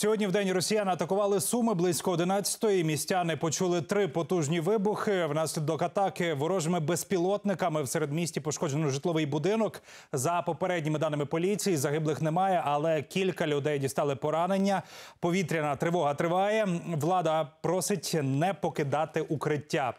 Сьогодні в день росіяни атакували суми близько 11-ї. Містяни почули три потужні вибухи. Внаслідок атаки ворожими безпілотниками в середмісті пошкоджено житловий будинок. За попередніми даними поліції загиблих немає, але кілька людей дістали поранення. Повітряна тривога триває. Влада просить не покидати укриття.